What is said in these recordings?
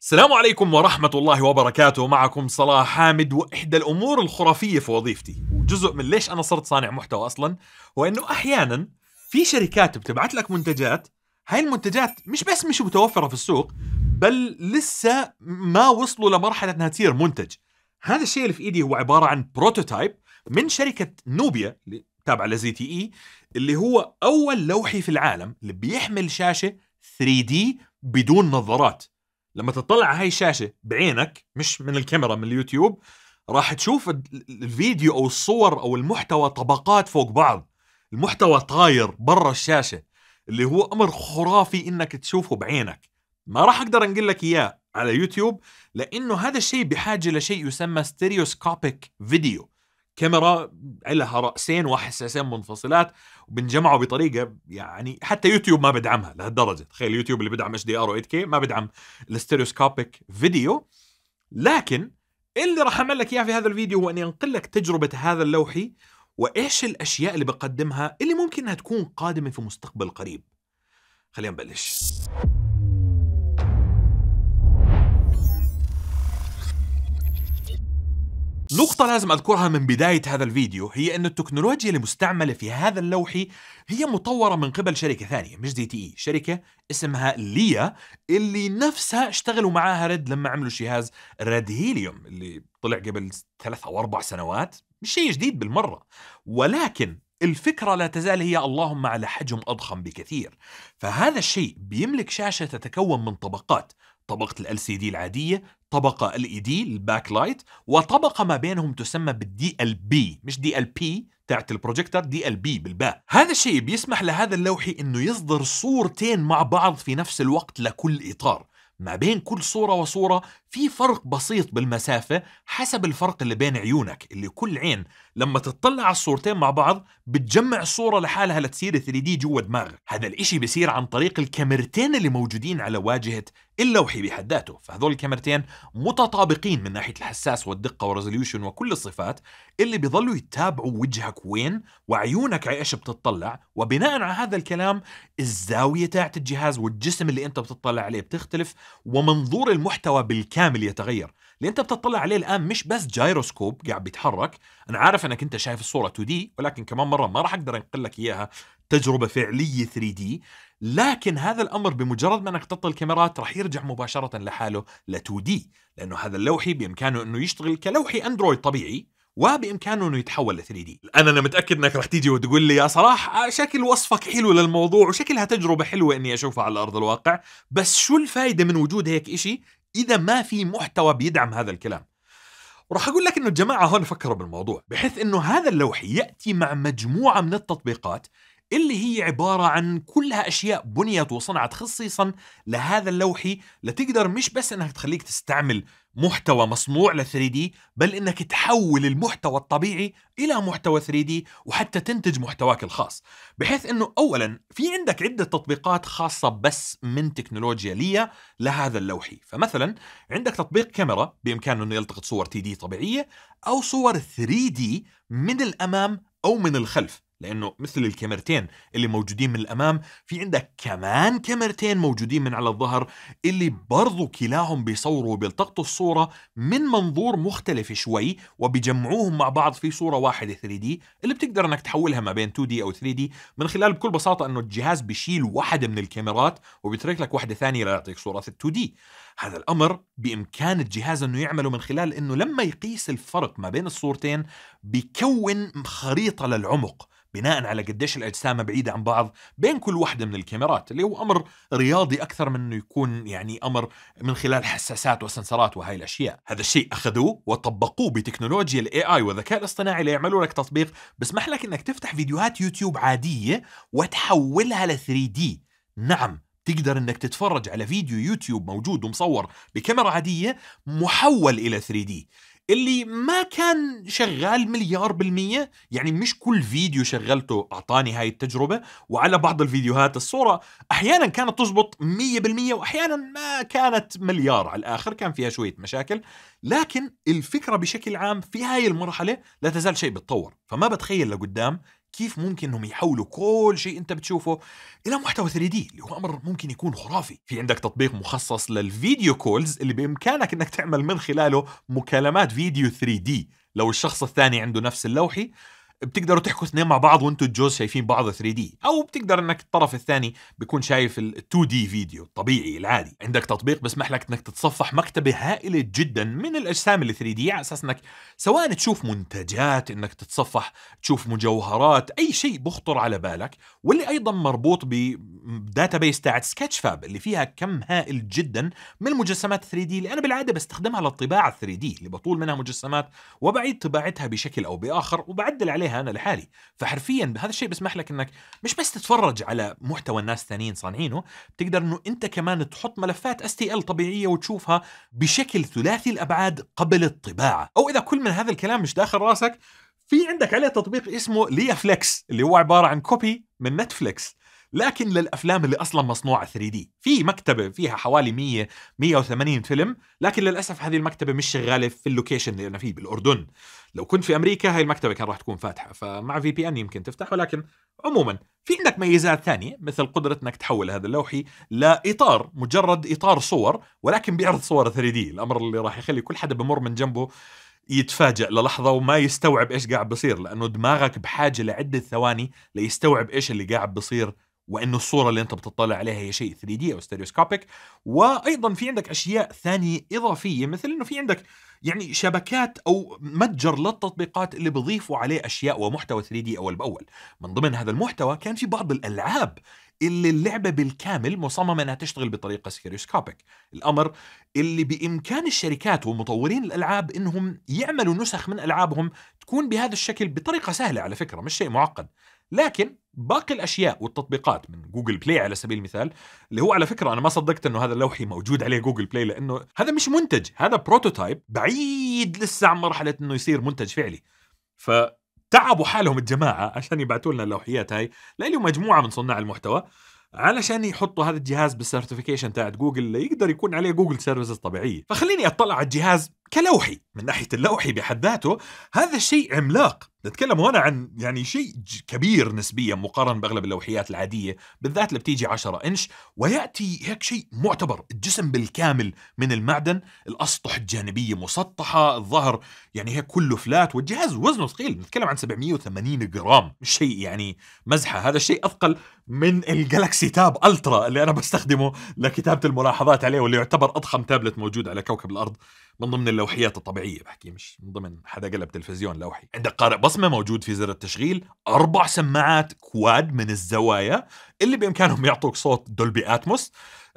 السلام عليكم ورحمة الله وبركاته معكم صلاح حامد وإحدى الأمور الخرافية في وظيفتي وجزء من ليش أنا صرت صانع محتوى أصلا هو أنه أحيانا في شركات بتبعت لك منتجات هاي المنتجات مش بس مش متوفرة في السوق بل لسه ما وصلوا لمرحلة أنها تصير منتج هذا الشيء اللي في إيدي هو عبارة عن بروتوتايب من شركة نوبيا اللي تابعة لزي تي إي اللي هو أول لوحي في العالم اللي بيحمل شاشة 3D بدون نظارات لما تطلع على هاي الشاشه بعينك مش من الكاميرا من اليوتيوب راح تشوف الفيديو او الصور او المحتوى طبقات فوق بعض المحتوى طاير برا الشاشه اللي هو امر خرافي انك تشوفه بعينك ما راح اقدر انقل لك اياه على يوتيوب لانه هذا الشيء بحاجه لشيء يسمى ستيريوسكوبيك فيديو كاميرا لها راسين وحساسين منفصلات وبنجمعه بطريقه يعني حتى يوتيوب ما بدعمها لهالدرجه تخيل يوتيوب اللي بدعم اتش دي ار و 8 كي ما بدعم الاستيريوسكوبيك فيديو لكن اللي راح اعمل لك اياه في هذا الفيديو هو اني انقل لك تجربه هذا اللوحي وايش الاشياء اللي بقدمها اللي ممكن انها تكون قادمه في مستقبل قريب خلينا نبلش نقطة لازم أذكرها من بداية هذا الفيديو هي أن التكنولوجيا المستعملة في هذا اللوح هي مطورة من قبل شركة ثانية مش دي تي إي شركة اسمها ليا اللي نفسها اشتغلوا معاها ريد لما عملوا جهاز ريد هيليوم اللي طلع قبل ثلاث أو أربع سنوات مش شيء جديد بالمرة ولكن الفكرة لا تزال هي اللهم على حجم أضخم بكثير فهذا الشيء بيملك شاشة تتكون من طبقات طبقة ال سي دي العادية طبقة ال اي دي الباك لايت وطبقة ما بينهم تسمى بالدي ال بي مش دي ال بي تاعت البروجيكتر، دي ال بي بالباء هذا الشيء بيسمح لهذا اللوحي انه يصدر صورتين مع بعض في نفس الوقت لكل اطار ما بين كل صورة وصورة في فرق بسيط بالمسافة حسب الفرق اللي بين عيونك اللي كل عين لما تتطلع على الصورتين مع بعض بتجمع الصورة لحالها لتصير 3 دي جوا دماغك هذا الاشي بيصير عن طريق الكاميرتين اللي موجودين على واجهة اللوحي بحد ذاته فهذول الكاميرتين متطابقين من ناحية الحساس والدقة والريزوليوشن وكل الصفات اللي بيظلوا يتابعوا وجهك وين وعيونك على ايش بتطلع وبناء على هذا الكلام الزاوية تاعت الجهاز والجسم اللي انت بتطلع عليه بتختلف ومنظور المحتوى بالكامل بالكامل يتغير اللي انت بتطلع عليه الان مش بس جايروسكوب قاعد بيتحرك انا عارف انك انت شايف الصوره 2 دي ولكن كمان مره ما راح اقدر انقل لك اياها تجربه فعليه 3 دي لكن هذا الامر بمجرد ما انك تطل الكاميرات راح يرجع مباشره لحاله ل 2 دي لانه هذا اللوحي بامكانه انه يشتغل كلوحي اندرويد طبيعي وبامكانه انه يتحول ل 3 دي انا انا متاكد انك راح تيجي وتقول لي يا صلاح آه، شكل وصفك حلو للموضوع وشكلها تجربه حلوه اني اشوفها على ارض الواقع بس شو الفائده من وجود هيك إشي اذا ما في محتوى بيدعم هذا الكلام وراح اقول لك انه الجماعه هون فكروا بالموضوع بحيث انه هذا اللوح ياتي مع مجموعه من التطبيقات اللي هي عبارة عن كلها أشياء بنيت وصنعت خصيصا لهذا اللوحي لتقدر مش بس أنها تخليك تستعمل محتوى مصنوع ل 3 دي بل انك تحول المحتوى الطبيعي الى محتوى 3 دي وحتى تنتج محتواك الخاص بحيث انه اولا في عندك عده تطبيقات خاصه بس من تكنولوجيا ليا لهذا اللوحي فمثلا عندك تطبيق كاميرا بامكانه انه يلتقط صور 3 دي طبيعيه او صور 3 دي من الامام او من الخلف لانه مثل الكاميرتين اللي موجودين من الامام في عندك كمان كاميرتين موجودين من على الظهر اللي برضو كلاهم بيصوروا وبيلتقطوا الصوره من منظور مختلف شوي وبيجمعوهم مع بعض في صوره واحده 3 دي اللي بتقدر انك تحولها ما بين 2 دي او 3 دي من خلال بكل بساطه انه الجهاز بيشيل واحده من الكاميرات وبيترك لك واحده ثانيه ليعطيك صوره 2 دي هذا الامر بامكان الجهاز انه يعمله من خلال انه لما يقيس الفرق ما بين الصورتين بيكون خريطه للعمق بناء على قديش الاجسام بعيده عن بعض بين كل واحده من الكاميرات اللي هو امر رياضي اكثر من انه يكون يعني امر من خلال حساسات وسنسرات وهي الاشياء هذا الشيء اخذوه وطبقوه بتكنولوجيا الاي اي والذكاء الاصطناعي ليعملوا لك تطبيق بسمح لك انك تفتح فيديوهات يوتيوب عاديه وتحولها ل 3 دي نعم تقدر انك تتفرج على فيديو يوتيوب موجود ومصور بكاميرا عاديه محول الى 3 دي اللي ما كان شغال مليار بالمية يعني مش كل فيديو شغلته أعطاني هاي التجربة وعلى بعض الفيديوهات الصورة أحيانا كانت تزبط مية بالمية وأحيانا ما كانت مليار على الآخر كان فيها شوية مشاكل لكن الفكرة بشكل عام في هاي المرحلة لا تزال شيء بتطور فما بتخيل لقدام كيف ممكن انهم يحولوا كل شيء انت بتشوفه الى محتوى 3 دي اللي هو امر ممكن يكون خرافي في عندك تطبيق مخصص للفيديو كولز اللي بامكانك انك تعمل من خلاله مكالمات فيديو 3 دي لو الشخص الثاني عنده نفس اللوحي بتقدروا تحكوا اثنين مع بعض وانتوا الجوز شايفين بعض 3 دي او بتقدر انك الطرف الثاني بيكون شايف ال 2 دي فيديو الطبيعي العادي عندك تطبيق بسمح لك انك تتصفح مكتبه هائله جدا من الاجسام ال 3 دي يعني على اساس انك سواء تشوف منتجات انك تتصفح تشوف مجوهرات اي شيء بخطر على بالك واللي ايضا مربوط داتابيس تاعت سكتش فاب اللي فيها كم هائل جدا من مجسمات 3 دي اللي انا بالعاده بستخدمها للطباعه 3 دي اللي بطول منها مجسمات وبعيد طباعتها بشكل او باخر وبعدل عليها عليها انا لحالي فحرفيا هذا الشيء بيسمح لك انك مش بس تتفرج على محتوى الناس الثانيين صانعينه بتقدر انه انت كمان تحط ملفات اس تي ال طبيعيه وتشوفها بشكل ثلاثي الابعاد قبل الطباعه او اذا كل من هذا الكلام مش داخل راسك في عندك عليه تطبيق اسمه ليا فليكس اللي هو عباره عن كوبي من نتفليكس لكن للافلام اللي اصلا مصنوعه 3 دي في مكتبه فيها حوالي 100 180 فيلم لكن للاسف هذه المكتبه مش شغاله في اللوكيشن اللي انا فيه بالاردن لو كنت في امريكا هاي المكتبه كان راح تكون فاتحه فمع في بي ان يمكن تفتح ولكن عموما في عندك ميزات ثانيه مثل قدره انك تحول هذا اللوحي لاطار مجرد اطار صور ولكن بيعرض صور 3 دي الامر اللي راح يخلي كل حدا بمر من جنبه يتفاجئ للحظة وما يستوعب ايش قاعد بصير لأنه دماغك بحاجة لعدة ثواني ليستوعب ايش اللي قاعد بصير وانه الصوره اللي انت بتطلع عليها هي شيء 3 دي او ستيريوسكوبيك وايضا في عندك اشياء ثانيه اضافيه مثل انه في عندك يعني شبكات او متجر للتطبيقات اللي بيضيفوا عليه اشياء ومحتوى 3 دي اول باول من ضمن هذا المحتوى كان في بعض الالعاب اللي اللعبة بالكامل مصممة أنها تشتغل بطريقة ستيريوسكوبيك الأمر اللي بإمكان الشركات ومطورين الألعاب أنهم يعملوا نسخ من ألعابهم تكون بهذا الشكل بطريقة سهلة على فكرة مش شيء معقد لكن باقي الاشياء والتطبيقات من جوجل بلاي على سبيل المثال اللي هو على فكره انا ما صدقت انه هذا اللوحي موجود عليه جوجل بلاي لانه هذا مش منتج هذا بروتوتايب بعيد لسه عن مرحله انه يصير منتج فعلي ف تعبوا حالهم الجماعه عشان يبعثوا لنا اللوحيات هاي لانه مجموعه من صناع المحتوى علشان يحطوا هذا الجهاز بالسيرتيفيكيشن تاعت جوجل اللي يقدر يكون عليه جوجل سيرفيسز طبيعيه فخليني اطلع على الجهاز كلوحي من ناحيه اللوحي بحد ذاته هذا الشيء عملاق نتكلم هنا عن يعني شيء كبير نسبيا مقارنة بأغلب اللوحيات العادية بالذات اللي بتيجي 10 إنش ويأتي هيك شيء معتبر الجسم بالكامل من المعدن الأسطح الجانبية مسطحة الظهر يعني هيك كله فلات والجهاز وزنه ثقيل نتكلم عن 780 جرام شيء يعني مزحة هذا الشيء أثقل من الجلاكسي تاب ألترا اللي أنا بستخدمه لكتابة الملاحظات عليه واللي يعتبر أضخم تابلت موجود على كوكب الأرض من ضمن اللوحيات الطبيعيه بحكي مش من ضمن حدا قلب تلفزيون لوحي عندك قارئ بصمه موجود في زر التشغيل اربع سماعات كواد من الزوايا اللي بامكانهم يعطوك صوت دولبي اتموس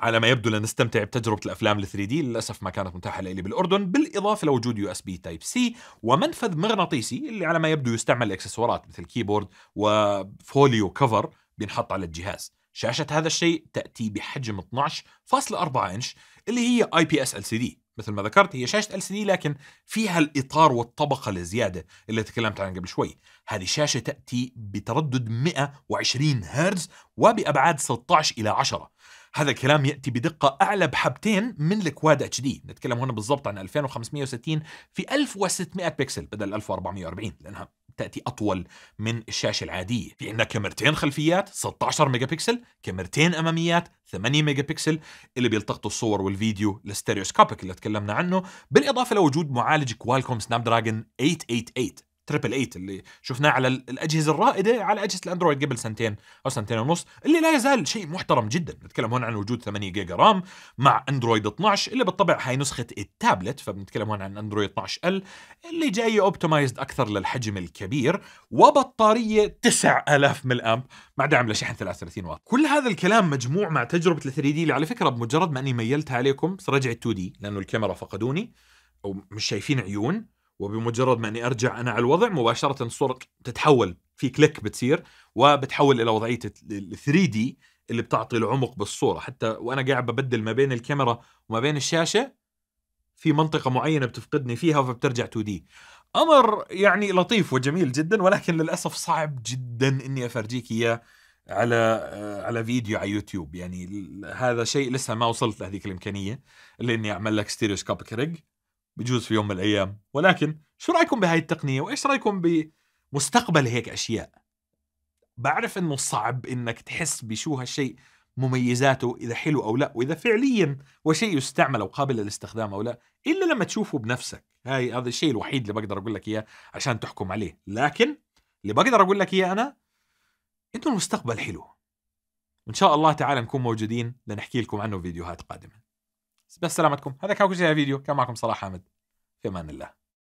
على ما يبدو لنستمتع بتجربه الافلام 3 دي للاسف ما كانت متاحه لي بالاردن بالاضافه لوجود يو اس بي تايب سي ومنفذ مغناطيسي اللي على ما يبدو يستعمل إكسسوارات مثل كيبورد وفوليو كفر بينحط على الجهاز شاشه هذا الشيء تاتي بحجم 12.4 انش اللي هي اي بي اس ال سي دي مثل ما ذكرت هي شاشة LCD لكن فيها الإطار والطبقة الزيادة اللي تكلمت عنها قبل شوي هذه الشاشة تأتي بتردد 120 هرتز وبأبعاد 16 إلى 10 هذا الكلام يأتي بدقة أعلى بحبتين من الكواد اتش دي نتكلم هنا بالضبط عن 2560 في 1600 بكسل بدل 1440 لأنها تأتي أطول من الشاشة العادية في عندنا كاميرتين خلفيات 16 ميجا بكسل كاميرتين أماميات 8 ميجا بكسل اللي بيلتقطوا الصور والفيديو الستيريوسكوبيك اللي تكلمنا عنه بالإضافة لوجود معالج كوالكوم سناب دراجون 888 تريبل 8 اللي شفناه على الاجهزه الرائده على اجهزه الاندرويد قبل سنتين او سنتين ونص اللي لا يزال شيء محترم جدا نتكلم هون عن وجود 8 جيجا رام مع اندرويد 12 اللي بالطبع هاي نسخه التابلت فبنتكلم هون عن اندرويد 12 ال اللي جاي اوبتمايزد اكثر للحجم الكبير وبطاريه 9000 مل امب مع دعم لشحن 33 واط كل هذا الكلام مجموع مع تجربه ال 3 دي اللي على فكره بمجرد ما اني ميلتها عليكم رجعت 2 دي لانه الكاميرا فقدوني ومش شايفين عيون وبمجرد ما اني ارجع انا على الوضع مباشره الصوره تتحول في كليك بتصير وبتحول الى وضعيه ال 3 دي اللي بتعطي العمق بالصوره حتى وانا قاعد ببدل ما بين الكاميرا وما بين الشاشه في منطقه معينه بتفقدني فيها فبترجع 2 دي امر يعني لطيف وجميل جدا ولكن للاسف صعب جدا اني افرجيك اياه على آه، على فيديو على يوتيوب يعني هذا شيء لسه ما وصلت لهذيك الامكانيه اللي اني اعمل لك ستيريوسكوبيك ريج بجوز في يوم من الايام ولكن شو رايكم بهاي التقنيه وايش رايكم بمستقبل هيك اشياء بعرف انه صعب انك تحس بشو هالشيء مميزاته اذا حلو او لا واذا فعليا هو شيء يستعمل او قابل للاستخدام او لا الا لما تشوفه بنفسك هاي هذا الشيء الوحيد اللي بقدر اقول لك اياه عشان تحكم عليه لكن اللي بقدر اقول لك اياه انا انه المستقبل حلو وان شاء الله تعالى نكون موجودين لنحكي لكم عنه فيديوهات قادمه بس سلامتكم هذا كان كل شيء فيديو كان معكم صلاح حامد في امان الله